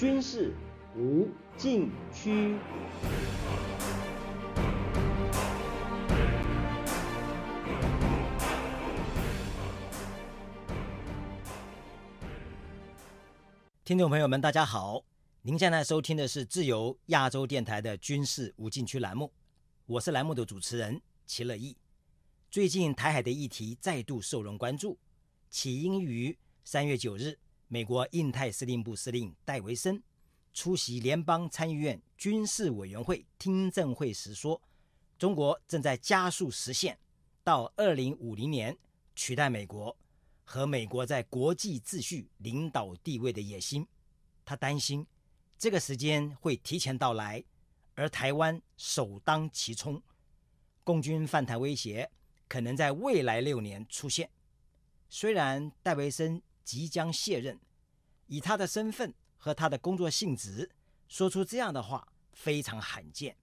军事无禁区。听众朋友们，大家好，您现在收听的是自由亚洲电台的军事无禁区栏目，我是栏目的主持人齐乐毅。最近台海的议题再度受人关注，起因于三月九日。美国印太司令部司令戴维森出席联邦参议院军事委员会听证会时说：“中国正在加速实现到2050年取代美国和美国在国际秩序领导地位的野心。他担心这个时间会提前到来，而台湾首当其冲。共军犯台威胁可能在未来六年出现。虽然戴维森。”即将卸任，以他的身份和他的工作性质，说出这样的话非常罕见，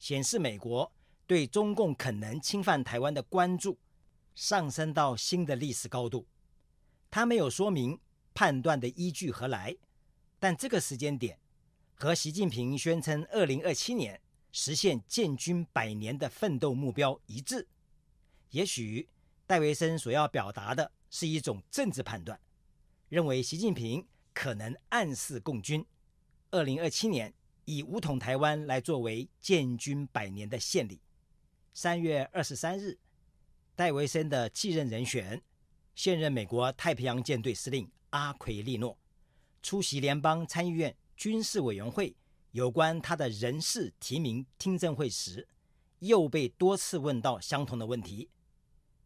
显示美国对中共可能侵犯台湾的关注上升到新的历史高度。他没有说明判断的依据何来，但这个时间点和习近平宣称二零二七年实现建军百年的奋斗目标一致。也许戴维森所要表达的是一种政治判断。认为习近平可能暗示共军，二零二七年以武统台湾来作为建军百年的献礼。三月二十三日，戴维森的继任人选、现任美国太平洋舰队司令阿奎利诺出席联邦参议院军事委员会有关他的人事提名听证会时，又被多次问到相同的问题。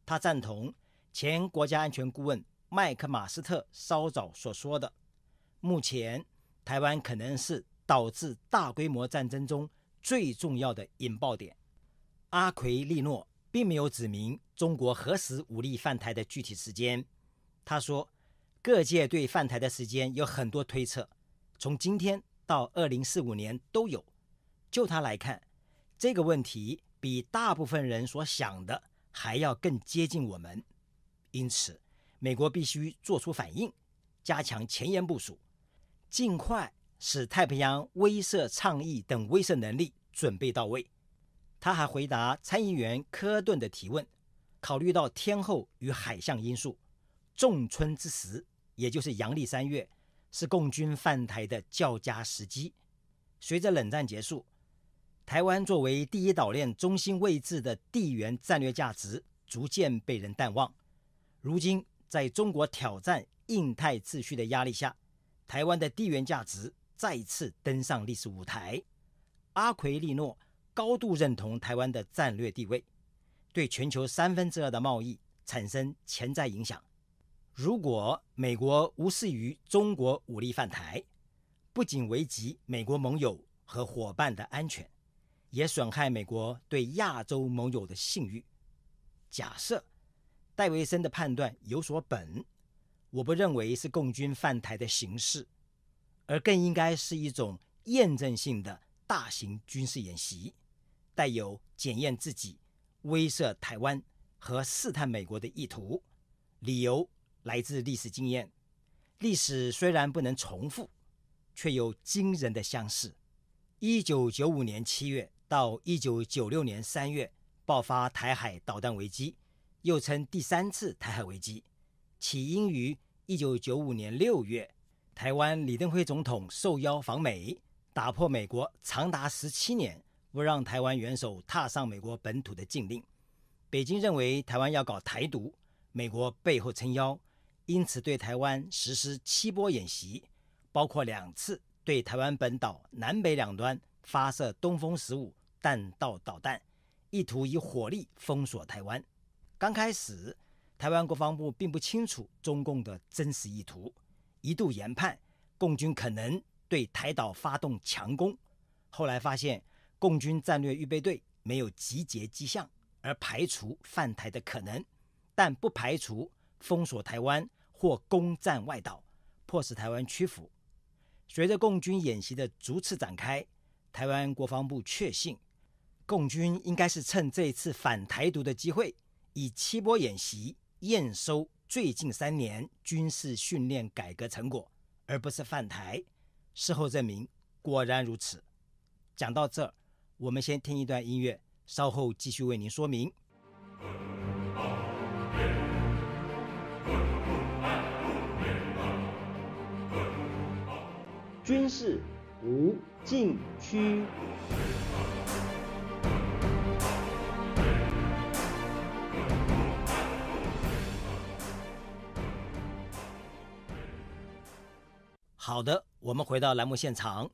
他赞同前国家安全顾问。麦克马斯特稍早所说的，目前台湾可能是导致大规模战争中最重要的引爆点。阿奎利诺并没有指明中国何时武力犯台的具体时间。他说：“各界对犯台的时间有很多推测，从今天到二零四五年都有。就他来看，这个问题比大部分人所想的还要更接近我们，因此。”美国必须作出反应，加强前沿部署，尽快使太平洋威慑倡议等威慑能力准备到位。他还回答参议员科顿的提问，考虑到天后与海象因素，仲春之时，也就是阳历三月，是共军犯台的较佳时机。随着冷战结束，台湾作为第一岛链中心位置的地缘战略价值逐渐被人淡忘。如今。在中国挑战印太秩序的压力下，台湾的地缘价值再次登上历史舞台。阿奎利诺高度认同台湾的战略地位，对全球三分之二的贸易产生潜在影响。如果美国无视于中国武力犯台，不仅危及美国盟友和伙伴的安全，也损害美国对亚洲盟友的信誉。假设。戴维森的判断有所本，我不认为是共军犯台的形式，而更应该是一种验证性的大型军事演习，带有检验自己、威慑台湾和试探美国的意图。理由来自历史经验，历史虽然不能重复，却有惊人的相似。一九九五年七月到一九九六年三月爆发台海导弹危机。又称第三次台海危机，起因于一九九五年六月，台湾李登辉总统受邀访美，打破美国长达十七年不让台湾元首踏上美国本土的禁令。北京认为台湾要搞台独，美国背后撑腰，因此对台湾实施七波演习，包括两次对台湾本岛南北两端发射东风十五弹道导弹，意图以火力封锁台湾。刚开始，台湾国防部并不清楚中共的真实意图，一度研判共军可能对台岛发动强攻。后来发现，共军战略预备队没有集结迹象，而排除犯台的可能，但不排除封锁台湾或攻占外岛，迫使台湾屈服。随着共军演习的逐次展开，台湾国防部确信，共军应该是趁这一次反台独的机会。以七波演习验收最近三年军事训练改革成果，而不是犯台。事后证明果然如此。讲到这儿，我们先听一段音乐，稍后继续为您说明。军事无禁区。好的，我们回到栏目现场。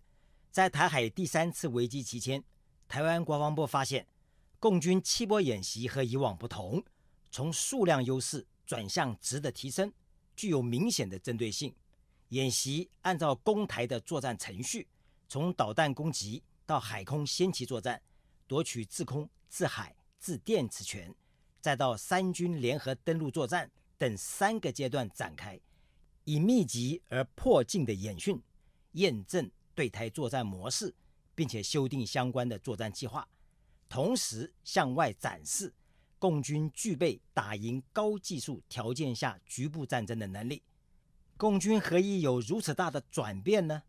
在台海第三次危机期间，台湾国防部发现，共军七波演习和以往不同，从数量优势转向值的提升，具有明显的针对性。演习按照攻台的作战程序，从导弹攻击到海空先期作战，夺取制空、制海、制电磁权，再到三军联合登陆作战等三个阶段展开。以密集而迫近的演训，验证对台作战模式，并且修订相关的作战计划，同时向外展示共军具备打赢高技术条件下局部战争的能力。共军何以有如此大的转变呢？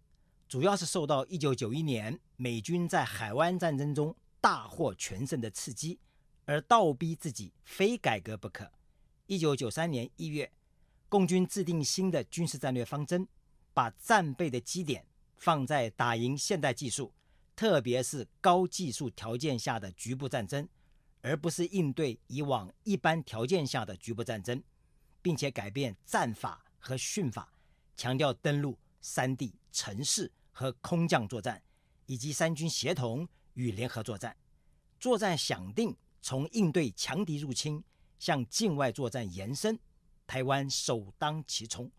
主要是受到1991年美军在海湾战争中大获全胜的刺激，而倒逼自己非改革不可。1993年1月。共军制定新的军事战略方针，把战备的基点放在打赢现代技术，特别是高技术条件下的局部战争，而不是应对以往一般条件下的局部战争，并且改变战法和训法，强调登陆、山地、城市和空降作战，以及三军协同与联合作战。作战想定从应对强敌入侵向境外作战延伸。台湾首当其冲。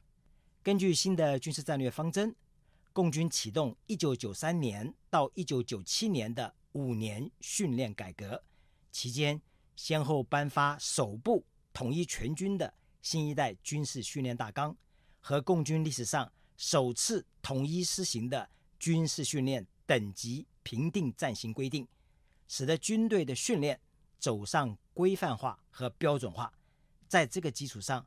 根据新的军事战略方针，共军启动1993年到1997年的五年训练改革，期间先后颁发首部统一全军的新一代军事训练大纲，和共军历史上首次统一施行的军事训练等级评定暂行规定，使得军队的训练走上规范化和标准化。在这个基础上，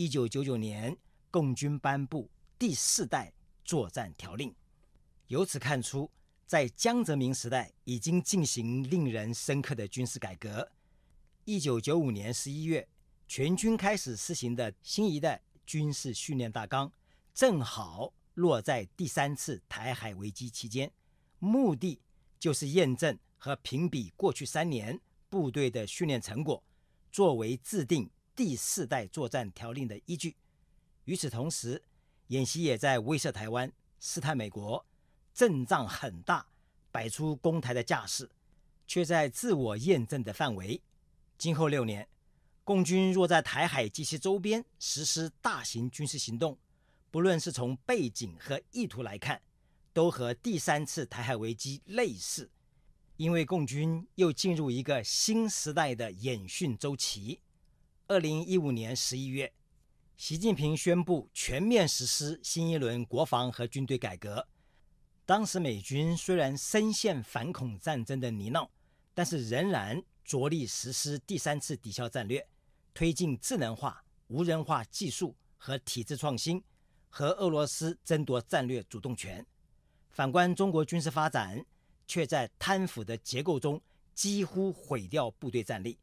一九九九年，共军颁布第四代作战条令，由此看出，在江泽民时代已经进行令人深刻的军事改革。一九九五年十一月，全军开始施行的新一代军事训练大纲，正好落在第三次台海危机期间，目的就是验证和评比过去三年部队的训练成果，作为制定。第四代作战条令的依据。与此同时，演习也在威慑台湾、试探美国，阵仗很大，摆出攻台的架势，却在自我验证的范围。今后六年，共军若在台海及其周边实施大型军事行动，不论是从背景和意图来看，都和第三次台海危机类似，因为共军又进入一个新时代的演训周期。二零一五年十一月，习近平宣布全面实施新一轮国防和军队改革。当时，美军虽然深陷反恐战争的泥淖，但是仍然着力实施第三次抵消战略，推进智能化、无人化技术和体制创新，和俄罗斯争夺战略主动权。反观中国军事发展，却在贪腐的结构中几乎毁掉部队战力，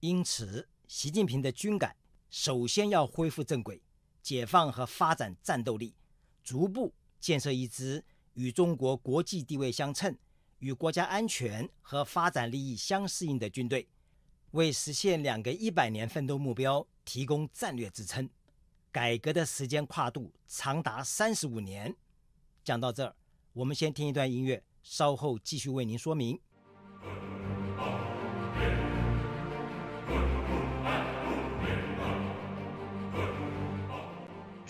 因此。习近平的军改，首先要恢复正轨，解放和发展战斗力，逐步建设一支与中国国际地位相称、与国家安全和发展利益相适应的军队，为实现两个一百年奋斗目标提供战略支撑。改革的时间跨度长达三十五年。讲到这儿，我们先听一段音乐，稍后继续为您说明。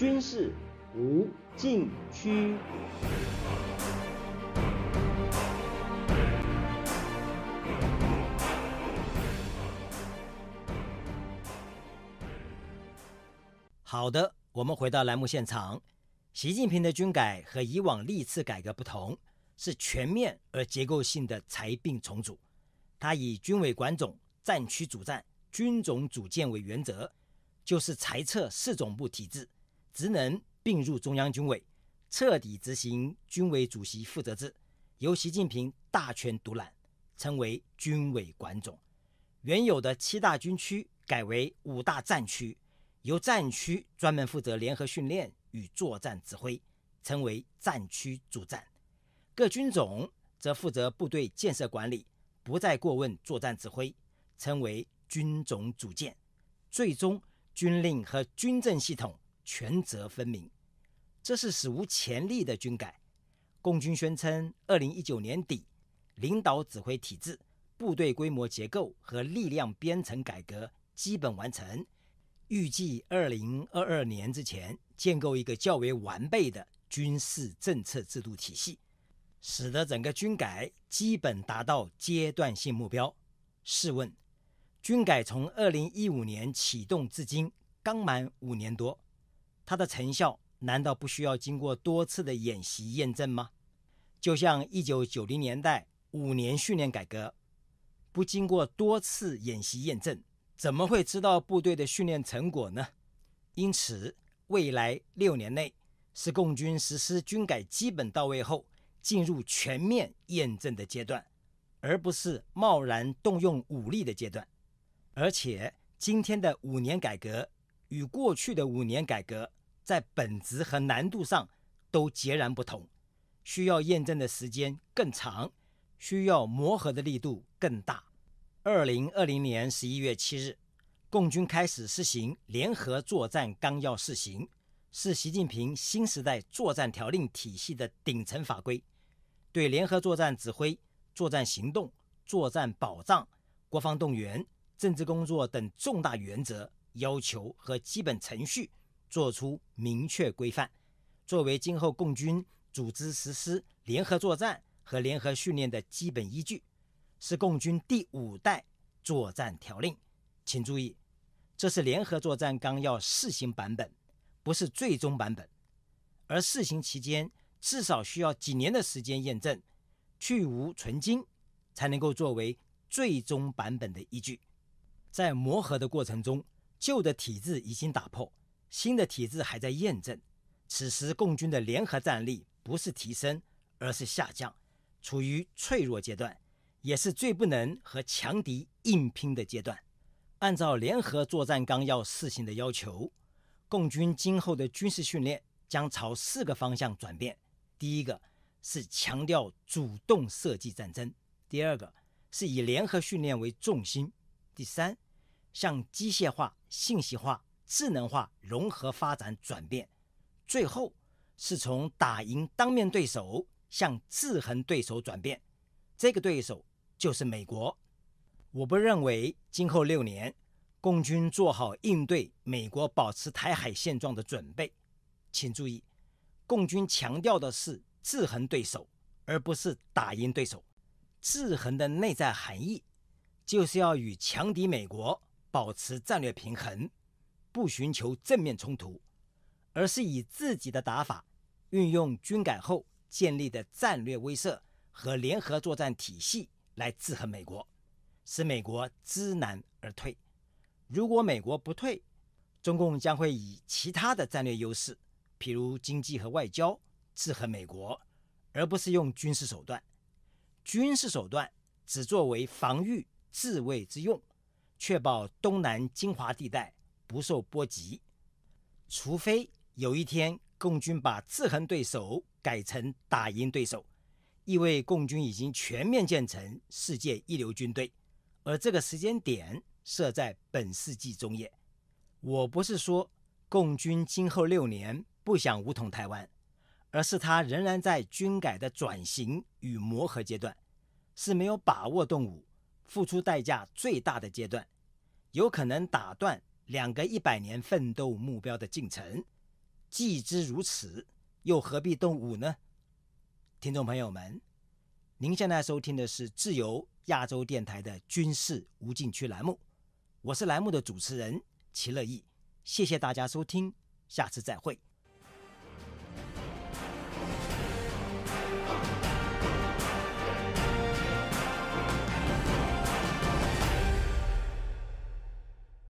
军事无禁区。好的，我们回到栏目现场。习近平的军改和以往历次改革不同，是全面而结构性的裁并重组。他以军委管总、战区主战、军种主建为原则，就是裁撤四总部体制。职能并入中央军委，彻底执行军委主席负责制，由习近平大权独揽，称为军委管总。原有的七大军区改为五大战区，由战区专门负责联合训练与作战指挥，称为战区主战。各军种则负责部队建设管理，不再过问作战指挥，称为军种主建。最终，军令和军政系统。权责分明，这是史无前例的军改。共军宣称，二零一九年底，领导指挥体制、部队规模结构和力量编成改革基本完成，预计二零二二年之前建构一个较为完备的军事政策制度体系，使得整个军改基本达到阶段性目标。试问，军改从二零一五年启动至今，刚满五年多。它的成效难道不需要经过多次的演习验证吗？就像一九九零年代五年训练改革，不经过多次演习验证，怎么会知道部队的训练成果呢？因此，未来六年内是共军实施军改基本到位后，进入全面验证的阶段，而不是贸然动用武力的阶段。而且，今天的五年改革与过去的五年改革。在本质和难度上都截然不同，需要验证的时间更长，需要磨合的力度更大。二零二零年十一月七日，共军开始实行联合作战纲要试行，是习近平新时代作战条令体系的顶层法规，对联合作战指挥、作战行动、作战保障、国防动员、政治工作等重大原则要求和基本程序。做出明确规范，作为今后共军组织实施联合作战和联合训练的基本依据，是共军第五代作战条令。请注意，这是联合作战纲要试行版本，不是最终版本。而试行期间至少需要几年的时间验证，去无存精，才能够作为最终版本的依据。在磨合的过程中，旧的体制已经打破。新的体制还在验证，此时共军的联合战力不是提升，而是下降，处于脆弱阶段，也是最不能和强敌硬拼的阶段。按照联合作战纲要试行的要求，共军今后的军事训练将朝四个方向转变：第一个是强调主动设计战争；第二个是以联合训练为重心；第三，向机械化、信息化。智能化融合发展转变，最后是从打赢当面对手向制衡对手转变。这个对手就是美国。我不认为今后六年，共军做好应对美国保持台海现状的准备。请注意，共军强调的是制衡对手，而不是打赢对手。制衡的内在含义，就是要与强敌美国保持战略平衡。不寻求正面冲突，而是以自己的打法，运用军改后建立的战略威慑和联合作战体系来制衡美国，使美国知难而退。如果美国不退，中共将会以其他的战略优势，譬如经济和外交制衡美国，而不是用军事手段。军事手段只作为防御自卫之用，确保东南金华地带。不受波及，除非有一天共军把制衡对手改成打赢对手，意味共军已经全面建成世界一流军队，而这个时间点设在本世纪中叶。我不是说共军今后六年不想武统台湾，而是他仍然在军改的转型与磨合阶段，是没有把握动武、付出代价最大的阶段，有可能打断。两个一百年奋斗目标的进程，既知如此，又何必动武呢？听众朋友们，您现在收听的是自由亚洲电台的军事无禁区栏目，我是栏目的主持人齐乐意，谢谢大家收听，下次再会。